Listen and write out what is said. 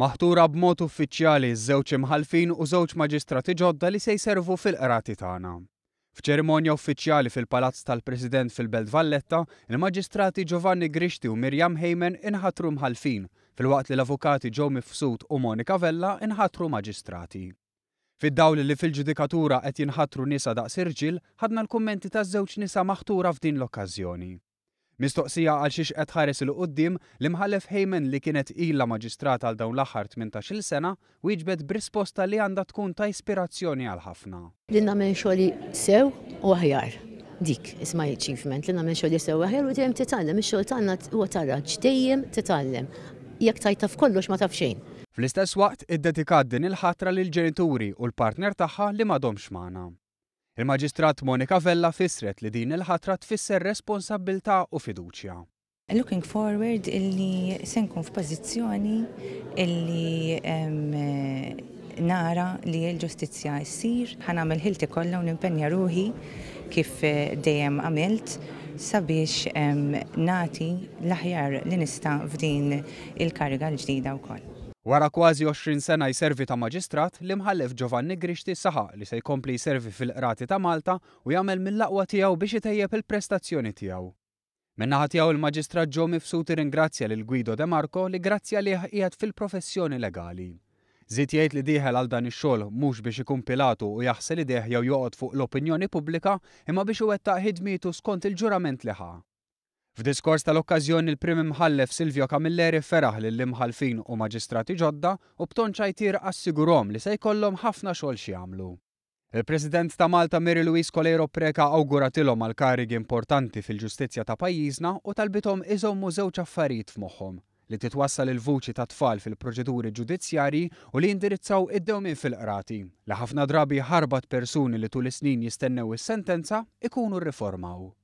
Maħtura b'mod uffiċjali żewġ imħalfin u żewġ maġistrati ġodda li se jservu fil-qrati tagħna. F'ċerimonja uffiċjali fil-Palazz tal-President fil-Belt Valletta, il-Maġistrati Giovanni Grixti u Mirjam Heyman inħatru mħalfin, fil-waqt li l-avukati Ġo Mifsud u Monika Vella inħatru maġistrati. Fid-dawli li fil-ġudikatura qed jinħatru nisa daqs irġil, ħadna l-kummenti taż-żewġ nisa maħtura f'din l-okkażjoni. Mistoqsija għal xiex qed ħares il qoddim li mħallef ħejmen li kienet ilha maġistrat għal dawn l-aħħar 18-il sena wieġbed b'risposta li għandha tkun ta' ispirazzjoni għal ħafna. Li nagħmel xogħli sew u aħjar. Dik isma' achievement li nagħmel xogħli sew aħjar u dejjem titgħallem ix-xogħol tagħna huwa taraġġ dejjem titgħallem. Jekk tajta f'kollox ma taf xejn. Fl-istess waqt id-dedikat din il-ħatra lil ġenituri u l-partner tagħha li m'għadhomx magħna. Il-Maġistrat Monika Vella fissret li din il-ħatra tfisser responsabilta u fiduċja. Looking forward illi senkun f'pożizzjoni illi nara li l-ġustizja jissir, għamil ħilti kollha u nimpenja ruħi kif eh, dejjem għamilt sabiex nati l-aħjar li nista' f'din il-kariga l-ġdida wkoll. Wara kważi 20 sena jservi ta' maġistrat, l-imħallef Giovanni Grishti saħa li se jkompli jservi fil-qrati ta' Malta u jagħmel mill-laqwa tiegħu biex itejjeb il-prestazzjoni tiegħu. Minnaħa tiegħu il-maġistrat ġo mifsuti ringrazzja lil Guido De Marco li grazzja li qiegħed fil-professjoni legali. Zit jgħid li dieħel għal dan ix-xogħol mhux biex ikun pilatu u jaħsel ideh jew joqgħod fuq l-opinjoni pubblika imma biex iwettaq ħidmietu skont il-ġurament liħa. F'diskors tal-okkazjoni il-prim imħallef Silvio Camilleri feraħ lill imħalfin u maġistrati ġodda u b'ton ċajtir assigurom li se jkollhom ħafna xogħol xi jagħmlu. Il-President ta' Malta Mary Luis Colero Preka awguratilhom għal karigi importanti fil-ġustizzja ta' pajjiżna u talbitom iżommu żewġ affarijiet f'moħħhom li titwassal il-vuċi ta' tfal fil-proċeduri ġudizzjari u li indirizzaw id-dewmin fil-qrati li ħafna drabi ħarbat persuni li tul is-snin jistennew is-sentenza ikunu rriformaw.